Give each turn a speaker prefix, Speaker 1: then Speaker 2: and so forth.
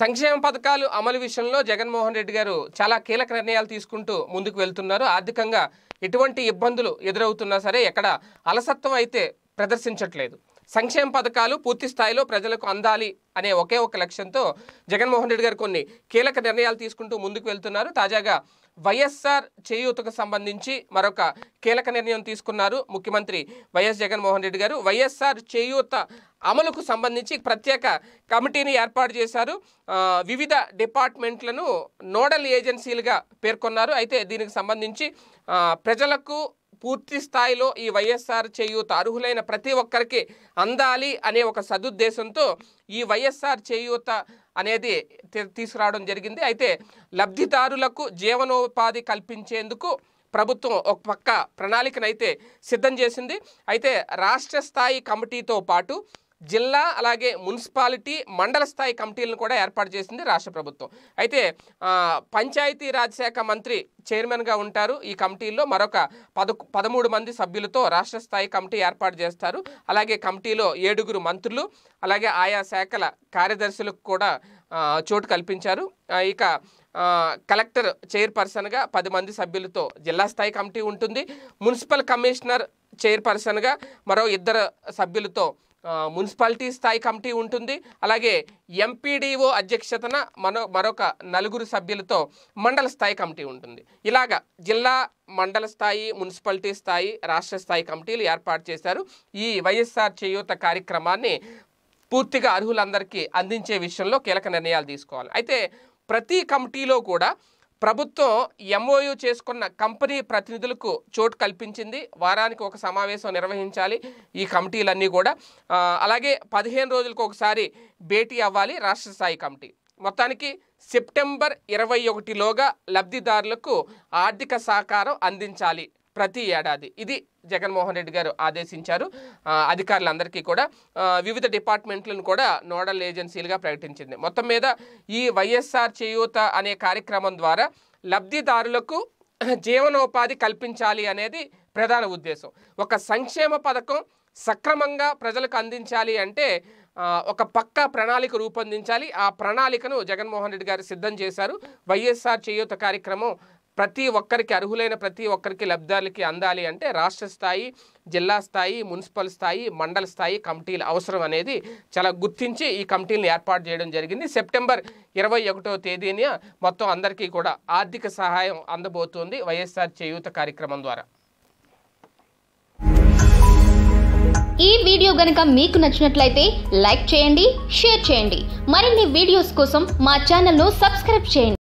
Speaker 1: సంక్షేమ పథకాలు అమలు విషయంలో జగన్మోహన్ రెడ్డి గారు చాలా కీలక నిర్ణయాలు తీసుకుంటూ ముందుకు వెళ్తున్నారు ఆర్థికంగా ఎటువంటి ఇబ్బందులు ఎదురవుతున్నా సరే ఎక్కడ అలసత్వం అయితే ప్రదర్శించట్లేదు సంక్షేమ పథకాలు పూర్తి స్థాయిలో ప్రజలకు అందాలి అనే ఒకే ఒక లక్ష్యంతో జగన్మోహన్ రెడ్డి గారు కొన్ని కీలక నిర్ణయాలు తీసుకుంటూ ముందుకు వెళ్తున్నారు తాజాగా వైఎస్ఆర్ చేయూతకు సంబంధించి మరొక కీలక నిర్ణయం తీసుకున్నారు ముఖ్యమంత్రి వైఎస్ జగన్మోహన్ రెడ్డి గారు వైఎస్ఆర్ చేయూత అమలుకు సంబంధించి ప్రత్యేక కమిటీని ఏర్పాటు చేశారు వివిధ డిపార్ట్మెంట్లను నోడల్ ఏజెన్సీలుగా పేర్కొన్నారు అయితే దీనికి సంబంధించి ప్రజలకు పూర్తి స్థాయిలో ఈ వైఎస్ఆర్ చేయూత అర్హులైన ప్రతి ఒక్కరికి అందాలి అనే ఒక సదుద్దేశంతో ఈ వైఎస్ఆర్ చేయూత అనేది తీసుకురావడం జరిగింది అయితే లబ్ధిదారులకు జీవనోపాధి కల్పించేందుకు ప్రభుత్వం ఒక పక్క ప్రణాళికనైతే సిద్ధం చేసింది అయితే రాష్ట్ర స్థాయి కమిటీతో పాటు జిల్లా అలాగే మున్సిపాలిటీ మండల స్థాయి కమిటీలను కూడా ఏర్పాటు చేసింది రాష్ట్ర ప్రభుత్వం అయితే పంచాయతీ రాజ్ శాఖ మంత్రి చైర్మన్గా ఉంటారు ఈ కమిటీల్లో మరొక పదకు పదమూడు మంది సభ్యులతో రాష్ట్ర స్థాయి కమిటీ ఏర్పాటు చేస్తారు అలాగే కమిటీలో ఏడుగురు మంత్రులు అలాగే ఆయా శాఖల కార్యదర్శులకు కూడా చోటు కల్పించారు ఇక కలెక్టర్ చైర్పర్సన్గా పది మంది సభ్యులతో జిల్లా స్థాయి కమిటీ ఉంటుంది మున్సిపల్ కమిషనర్ చైర్పర్సన్గా మరో ఇద్దరు సభ్యులతో మున్సిపాలిటీ స్థాయి కమిటీ ఉంటుంది అలాగే ఎంపీడీఓ అధ్యక్షతన మరో మరొక నలుగురు సభ్యులతో మండల స్థాయి కమిటీ ఉంటుంది ఇలాగ జిల్లా మండల స్థాయి మున్సిపాలిటీ స్థాయి రాష్ట్ర స్థాయి కమిటీలు ఏర్పాటు చేశారు ఈ వైఎస్ఆర్ చేయూత కార్యక్రమాన్ని పూర్తిగా అర్హులందరికీ అందించే విషయంలో కీలక నిర్ణయాలు తీసుకోవాలి అయితే ప్రతి కమిటీలో కూడా ప్రభుత్వం ఎంఓయు చేసుకున్న కంపెనీ ప్రతినిధులకు చోటు కల్పించింది వారానికి ఒక సమావేశం నిర్వహించాలి ఈ కమిటీలన్నీ కూడా అలాగే పదిహేను రోజులకు ఒకసారి భేటీ అవ్వాలి రాష్ట్ర స్థాయి కమిటీ మొత్తానికి సెప్టెంబర్ ఇరవై ఒకటిలోగా లబ్ధిదారులకు ఆర్థిక సహకారం అందించాలి ప్రతి ఏడాది ఇది జగన్మోహన్ రెడ్డి గారు ఆదేశించారు అధికారులందరికీ కూడా వివిధ డిపార్ట్మెంట్లను కూడా నోడల్ ఏజెన్సీలుగా ప్రకటించింది మొత్తం మీద ఈ వైఎస్ఆర్ చేయూత అనే కార్యక్రమం ద్వారా లబ్ధిదారులకు జీవనోపాధి కల్పించాలి అనేది ప్రధాన ఉద్దేశం ఒక సంక్షేమ పథకం సక్రమంగా ప్రజలకు అందించాలి అంటే ఒక పక్కా ప్రణాళిక రూపొందించాలి ఆ ప్రణాళికను జగన్మోహన్ రెడ్డి గారు సిద్ధం చేశారు వైఎస్ఆర్ చేయూత కార్యక్రమం ప్రతి ఒక్కరికి అర్హులైన ప్రతి ఒక్కరికి లబ్ధాలకి అందాలి అంటే రాష్ట్ర స్థాయి జిల్లా స్థాయి మున్సిపల్ స్థాయి మండల స్థాయి కమిటీల అవసరం అనేది చాలా గుర్తించి ఈ కమిటీలను ఏర్పాటు చేయడం జరిగింది సెప్టెంబర్ ఇరవై ఒకటో తేదీని మొత్తం అందరికీ కూడా ఆర్థిక సహాయం అందబోతోంది వైఎస్ఆర్ చేయూత కార్యక్రమం ద్వారా ఈ వీడియో గనక మీకు నచ్చినట్లయితే లైక్ చేయండి షేర్ చేయండి మరిన్ని వీడియోస్ కోసం మా ను సబ్స్క్రైబ్ చేయండి